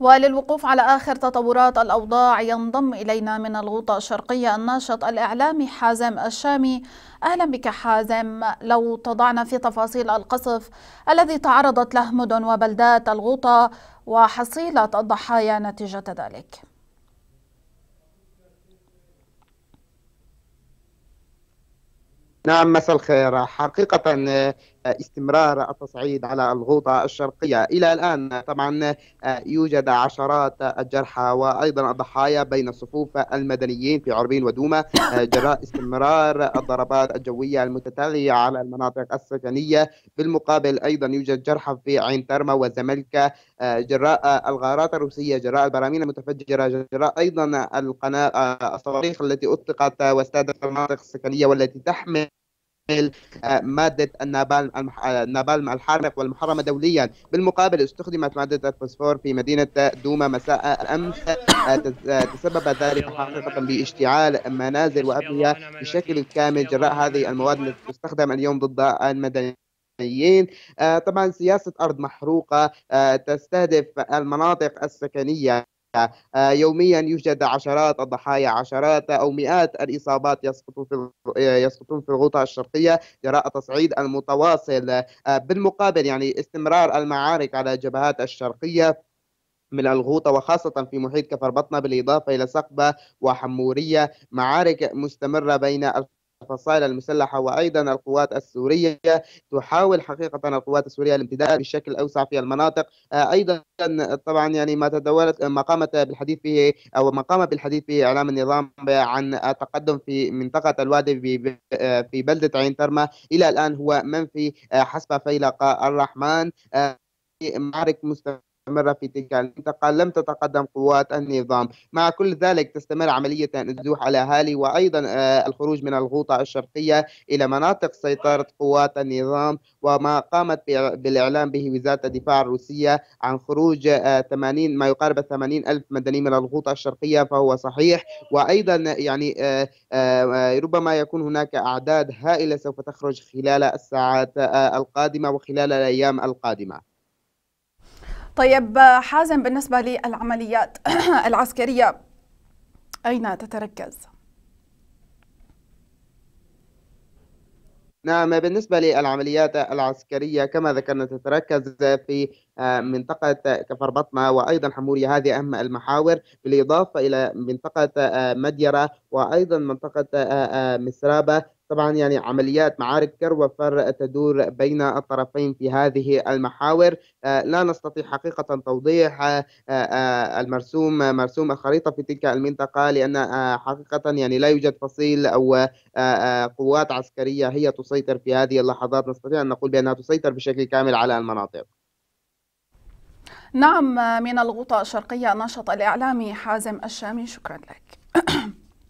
وللوقوف على آخر تطورات الأوضاع ينضم إلينا من الغوطة الشرقية الناشط الإعلامي حازم الشامي أهلا بك حازم لو تضعنا في تفاصيل القصف الذي تعرضت له مدن وبلدات الغوطة وحصيلة الضحايا نتيجة ذلك نعم مساء الخير حقيقة استمرار التصعيد على الغوطة الشرقية إلى الآن طبعا يوجد عشرات الجرحى وأيضا الضحايا بين صفوف المدنيين في عربين ودوما جراء استمرار الضربات الجوية المتتالية على المناطق السكنية بالمقابل أيضا يوجد جرحى في عين ترمى وزملكة جراء الغارات الروسية جراء البراميل المتفجرة جراء أيضا القناة الصواريخ التي أطلقت واستهدفت المناطق السكنية والتي تحمل آه، مادة النابال النابالم آه، الحارق والمحرمة دوليا بالمقابل استخدمت مادة الفوسفور في مدينة دوما مساء الأمس آه، تسبب ذلك حقيقة باشتعال منازل وأبنية بشكل كامل جراء هذه المواد التي تستخدم اليوم ضد المدنيين طبعا سياسة أرض محروقة تستهدف المناطق السكنية آه، يوميا يوجد عشرات الضحايا عشرات أو مئات الإصابات يسقطون في آه، يسقطون في الغوطة الشرقية جراء تصعيد المتواصل آه، بالمقابل يعني استمرار المعارك على الجبهات الشرقية من الغوطة وخاصة في محيط كفر بطنة بالإضافة إلى سقبة وحمورية معارك مستمرة بين الفصائل المسلحة وأيضا القوات السورية تحاول حقيقة القوات السورية الامتداد بشكل أوسع في المناطق آه، أيضا طبعا يعني ما تداولت ما قامت بالحديث فيه أو ما قام بالحديث فيه إعلام النظام عن التقدم في منطقة الوادي آه، في بلدة عين ترمة إلى الآن هو منفي آه، حسب فيلق الرحمن معركة مستمرة مستمرة في تلك المنطقة لم تتقدم قوات النظام مع كل ذلك تستمر عملية الزوح على هالي وأيضا آه، الخروج من الغوطة الشرقية إلى مناطق سيطرة قوات النظام وما قامت بالإعلان به وزارة الدفاع الروسية عن خروج 80 آه، ما يقارب 80 ألف مدني من الغوطة الشرقية فهو صحيح وأيضا يعني آه، ربما يكون هناك أعداد هائلة سوف تخرج خلال الساعات القادمة وخلال الأيام القادمة طيب حازم بالنسبة للعمليات العسكرية أين تتركز؟ نعم بالنسبة للعمليات العسكرية كما ذكرنا تتركز في آه، منطقة كفر بطنة وأيضا حمورية هذه أهم المحاور بالإضافة إلى منطقة آه، مديرة وأيضا منطقة آه، مسرابة طبعا يعني عمليات معارك كر وفر تدور بين الطرفين في هذه المحاور آه، لا نستطيع حقيقة توضيح آه، آه، المرسوم مرسوم الخريطة في تلك المنطقة لأن حقيقة يعني لا يوجد فصيل أو قوات عسكرية هي تسيطر في هذه اللحظات نستطيع أن نقول بأنها تسيطر بشكل كامل على المناطق نعم من الغوطة الشرقية الناشط الإعلامي حازم الشامي شكرا لك